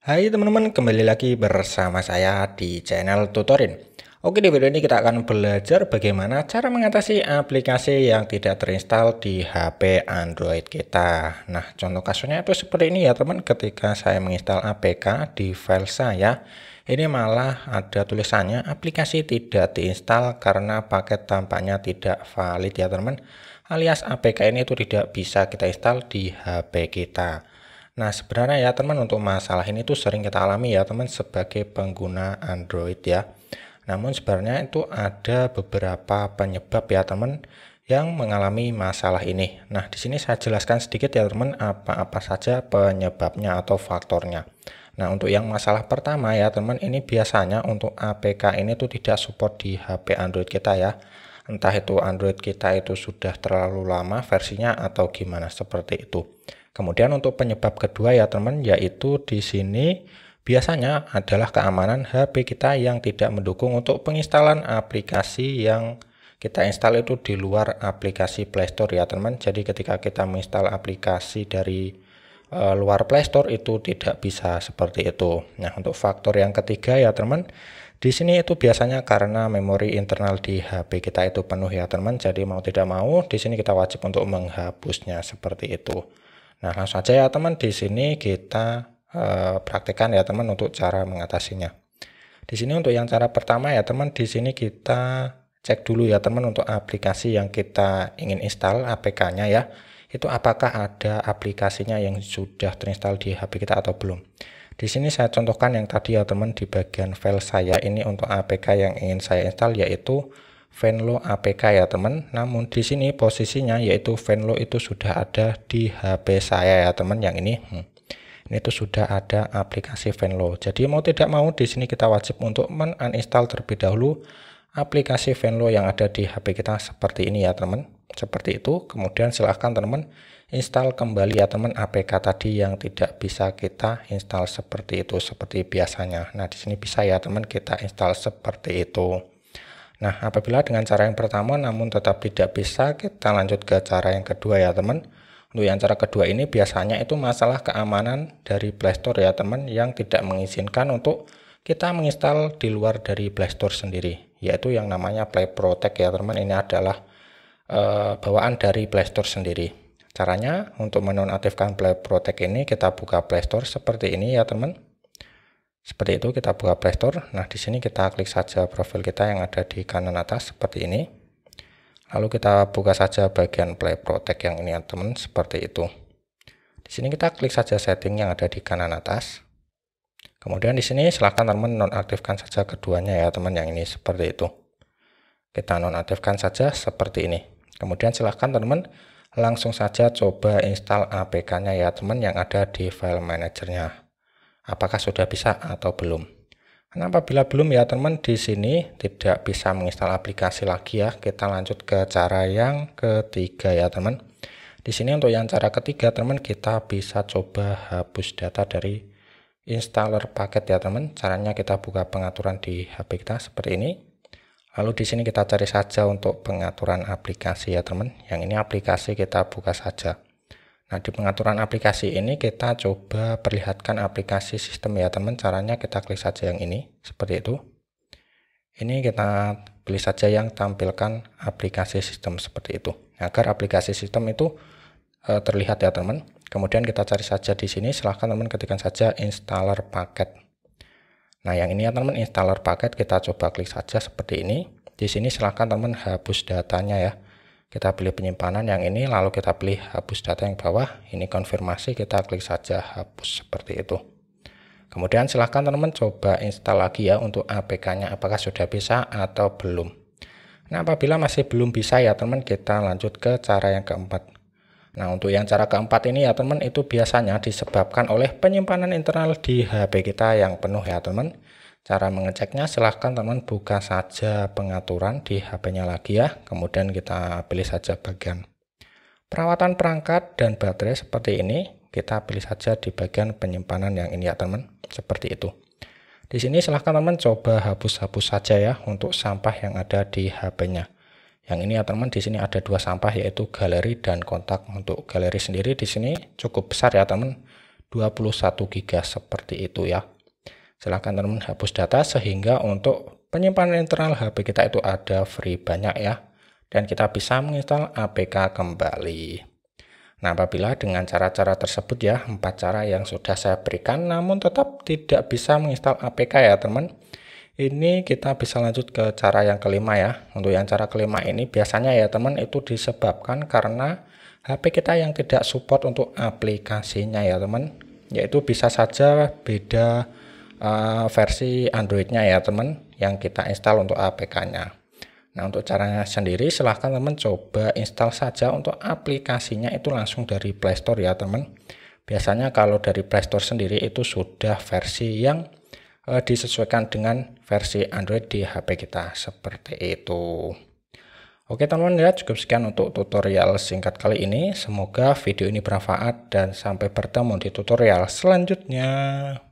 Hai teman-teman, kembali lagi bersama saya di channel Tutorin. Oke, di video ini kita akan belajar bagaimana cara mengatasi aplikasi yang tidak terinstall di HP Android kita. Nah, contoh kasusnya itu seperti ini ya teman, ketika saya menginstal APK di file saya, ini malah ada tulisannya aplikasi tidak diinstal karena paket tampaknya tidak valid ya teman, alias APK ini itu tidak bisa kita install di HP kita. Nah, sebenarnya ya teman untuk masalah ini tuh sering kita alami ya teman sebagai pengguna Android ya. Namun sebenarnya itu ada beberapa penyebab ya teman yang mengalami masalah ini. Nah, di sini saya jelaskan sedikit ya teman apa-apa saja penyebabnya atau faktornya. Nah, untuk yang masalah pertama ya teman, ini biasanya untuk APK ini tuh tidak support di HP Android kita ya. Entah itu Android kita itu sudah terlalu lama versinya atau gimana seperti itu. Kemudian untuk penyebab kedua ya teman yaitu di sini biasanya adalah keamanan HP kita yang tidak mendukung untuk penginstalan aplikasi yang kita install itu di luar aplikasi Play Store ya teman. Jadi ketika kita menginstal aplikasi dari eh, luar luar Store itu tidak bisa seperti itu. Nah untuk faktor yang ketiga ya teman, di sini itu biasanya karena memori internal di HP kita itu penuh ya teman. Jadi mau tidak mau di sini kita wajib untuk menghapusnya seperti itu. Nah langsung aja ya teman di sini kita e, praktekkan ya teman untuk cara mengatasinya. Di sini untuk yang cara pertama ya teman di sini kita cek dulu ya teman untuk aplikasi yang kita ingin install APK-nya ya. Itu apakah ada aplikasinya yang sudah terinstall di HP kita atau belum. Di sini saya contohkan yang tadi ya teman di bagian file saya ini untuk APK yang ingin saya install yaitu Venlo APK ya teman namun di sini posisinya yaitu Venlo itu sudah ada di HP saya ya teman yang ini hmm. ini tuh sudah ada aplikasi Venlo jadi mau tidak mau di sini kita wajib untuk meninstall terlebih dahulu aplikasi Venlo yang ada di HP kita seperti ini ya teman seperti itu kemudian silahkan teman install kembali ya teman APK tadi yang tidak bisa kita install seperti itu seperti biasanya. Nah, di sini bisa ya teman kita install seperti itu. Nah, apabila dengan cara yang pertama namun tetap tidak bisa, kita lanjut ke cara yang kedua ya teman. Untuk yang cara kedua ini biasanya itu masalah keamanan dari Playstore ya teman yang tidak mengizinkan untuk kita menginstal di luar dari Playstore sendiri, yaitu yang namanya Play Protect ya teman. Ini adalah e, bawaan dari Playstore sendiri. Caranya untuk menonaktifkan Play Protect ini kita buka Playstore seperti ini ya teman. Seperti itu kita buka Play Store. Nah, di sini kita klik saja profil kita yang ada di kanan atas seperti ini. Lalu kita buka saja bagian Play Protect yang ini ya teman, seperti itu. Di sini kita klik saja setting yang ada di kanan atas. Kemudian di sini silahkan teman nonaktifkan saja keduanya ya teman yang ini seperti itu. Kita nonaktifkan saja seperti ini. Kemudian silahkan teman langsung saja coba install APK-nya ya teman yang ada di file manajernya apakah sudah bisa atau belum. Nah, apabila belum ya teman di sini tidak bisa menginstal aplikasi lagi ya. Kita lanjut ke cara yang ketiga ya teman. Di sini untuk yang cara ketiga teman kita bisa coba hapus data dari installer paket ya teman. Caranya kita buka pengaturan di HP kita seperti ini. Lalu di sini kita cari saja untuk pengaturan aplikasi ya teman. Yang ini aplikasi kita buka saja. Nah, di pengaturan aplikasi ini kita coba perlihatkan aplikasi sistem ya teman. Caranya kita klik saja yang ini, seperti itu. Ini kita pilih saja yang tampilkan aplikasi sistem seperti itu. Nah, agar aplikasi sistem itu e, terlihat ya teman. Kemudian kita cari saja di sini, silahkan teman ketikkan saja installer paket. Nah, yang ini ya teman, installer paket kita coba klik saja seperti ini. Di sini silahkan teman hapus datanya ya kita pilih penyimpanan yang ini lalu kita pilih hapus data yang bawah ini konfirmasi kita klik saja hapus seperti itu kemudian silahkan teman-teman coba install lagi ya untuk APK nya apakah sudah bisa atau belum nah apabila masih belum bisa ya teman kita lanjut ke cara yang keempat nah untuk yang cara keempat ini ya teman itu biasanya disebabkan oleh penyimpanan internal di HP kita yang penuh ya teman Cara mengeceknya silahkan teman buka saja pengaturan di HP-nya lagi ya, kemudian kita pilih saja bagian perawatan perangkat dan baterai seperti ini, kita pilih saja di bagian penyimpanan yang ini ya teman, seperti itu. Di sini silahkan teman coba hapus-hapus saja ya untuk sampah yang ada di HP-nya. Yang ini ya teman, di sini ada dua sampah yaitu galeri dan kontak. Untuk galeri sendiri di sini cukup besar ya teman, 21 GB seperti itu ya silahkan teman teman hapus data sehingga untuk penyimpanan internal HP kita itu ada free banyak ya dan kita bisa menginstal APK kembali nah apabila dengan cara-cara tersebut ya empat cara yang sudah saya berikan namun tetap tidak bisa menginstal APK ya teman ini kita bisa lanjut ke cara yang kelima ya untuk yang cara kelima ini biasanya ya teman itu disebabkan karena HP kita yang tidak support untuk aplikasinya ya teman yaitu bisa saja beda uh, versi Androidnya ya teman yang kita install untuk APK-nya. Nah untuk caranya sendiri silahkan teman coba install saja untuk aplikasinya itu langsung dari Play Store ya teman. Biasanya kalau dari Play Store sendiri itu sudah versi yang uh, disesuaikan dengan versi Android di HP kita seperti itu. Oke teman-teman ya cukup sekian untuk tutorial singkat kali ini. Semoga video ini bermanfaat dan sampai bertemu di tutorial selanjutnya.